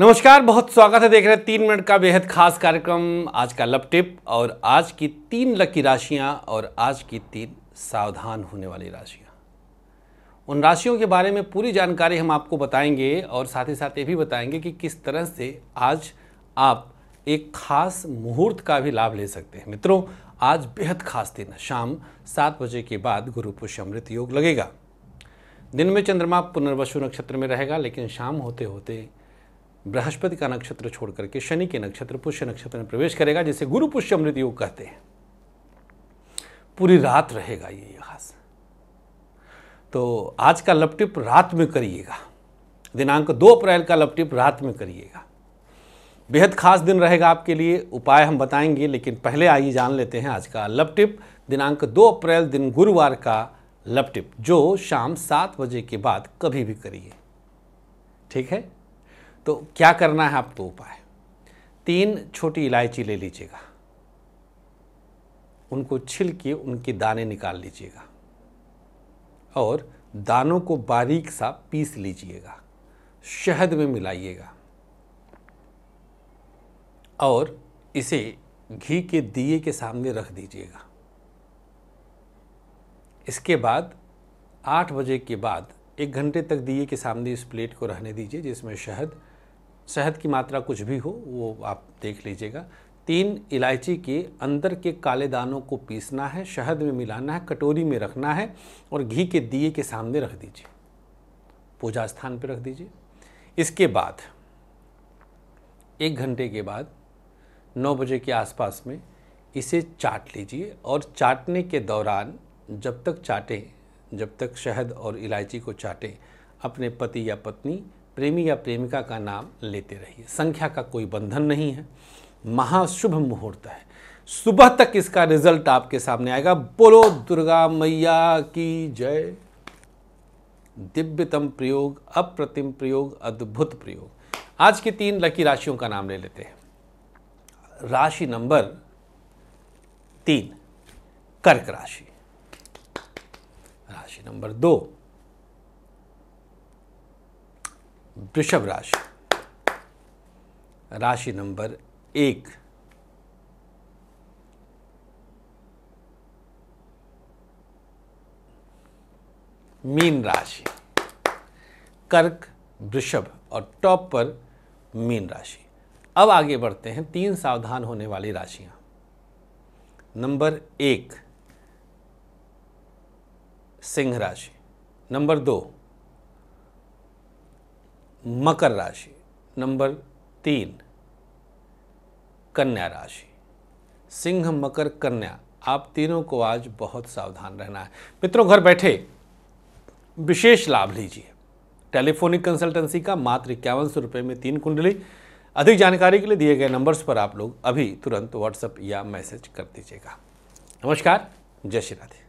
नमस्कार बहुत स्वागत है देख रहे हैं तीन मिनट का बेहद खास कार्यक्रम आज का लव टिप और आज की तीन लकी राशियां और आज की तीन सावधान होने वाली राशियां उन राशियों के बारे में पूरी जानकारी हम आपको बताएंगे और साथ ही साथ ये भी बताएंगे कि किस तरह से आज आप एक खास मुहूर्त का भी लाभ ले सकते हैं मित्रों आज बेहद खास दिन शाम सात बजे के बाद गुरु पुष्य अमृत योग लगेगा दिन में चंद्रमा पुनर्वसु नक्षत्र में रहेगा लेकिन शाम होते होते बृहस्पति का नक्षत्र छोड़ करके शनि के नक्षत्र पुष्य नक्षत्र में प्रवेश करेगा जिसे गुरु पुष्य अमृत योग कहते हैं पूरी रात रहेगा ये खास तो आज का लपटिप रात में करिएगा दिनांक दो अप्रैल का लपटिप रात में करिएगा बेहद खास दिन रहेगा आपके लिए उपाय हम बताएंगे लेकिन पहले आइए जान लेते हैं आज का लपटिप दिनांक दो अप्रैल दिन गुरुवार का लपटिप जो शाम सात बजे के बाद कभी भी करिए ठीक है तो क्या करना है आप दो उपाय तीन छोटी इलायची ले लीजिएगा उनको छिल के उनके दाने निकाल लीजिएगा और दानों को बारीक सा पीस लीजिएगा शहद में मिलाइएगा और इसे घी के दिए के सामने रख दीजिएगा इसके बाद आठ बजे के बाद एक घंटे तक दिए के सामने इस प्लेट को रहने दीजिए जिसमें शहद शहद की मात्रा कुछ भी हो वो आप देख लीजिएगा तीन इलायची के अंदर के काले दानों को पीसना है शहद में मिलाना है कटोरी में रखना है और घी के दिए के सामने रख दीजिए पूजा स्थान पर रख दीजिए इसके बाद एक घंटे के बाद नौ बजे के आसपास में इसे चाट लीजिए और चाटने के दौरान जब तक चाटें जब तक शहद और इलायची को चाटे अपने पति या पत्नी प्रेमी या प्रेमिका का नाम लेते रहिए संख्या का कोई बंधन नहीं है महाशुभ मुहूर्त है सुबह तक इसका रिजल्ट आपके सामने आएगा बोलो दुर्गा मैया की जय दिव्यतम प्रयोग अप्रतिम प्रयोग अद्भुत प्रयोग आज की तीन लकी राशियों का नाम ले लेते हैं राशि नंबर तीन कर्क राशि राशि नंबर दो वृषभ राशि राशि नंबर एक मीन राशि कर्क वृषभ और टॉप पर मीन राशि अब आगे बढ़ते हैं तीन सावधान होने वाली राशियां नंबर एक सिंह राशि नंबर दो मकर राशि नंबर तीन कन्या राशि सिंह मकर कन्या आप तीनों को आज बहुत सावधान रहना है मित्रों घर बैठे विशेष लाभ लीजिए टेलीफोनिक कंसल्टेंसी का मात्र इक्यावन सौ रुपये में तीन कुंडली अधिक जानकारी के लिए दिए गए नंबर्स पर आप लोग अभी तुरंत व्हाट्सएप या मैसेज कर दीजिएगा नमस्कार जय श्री राधे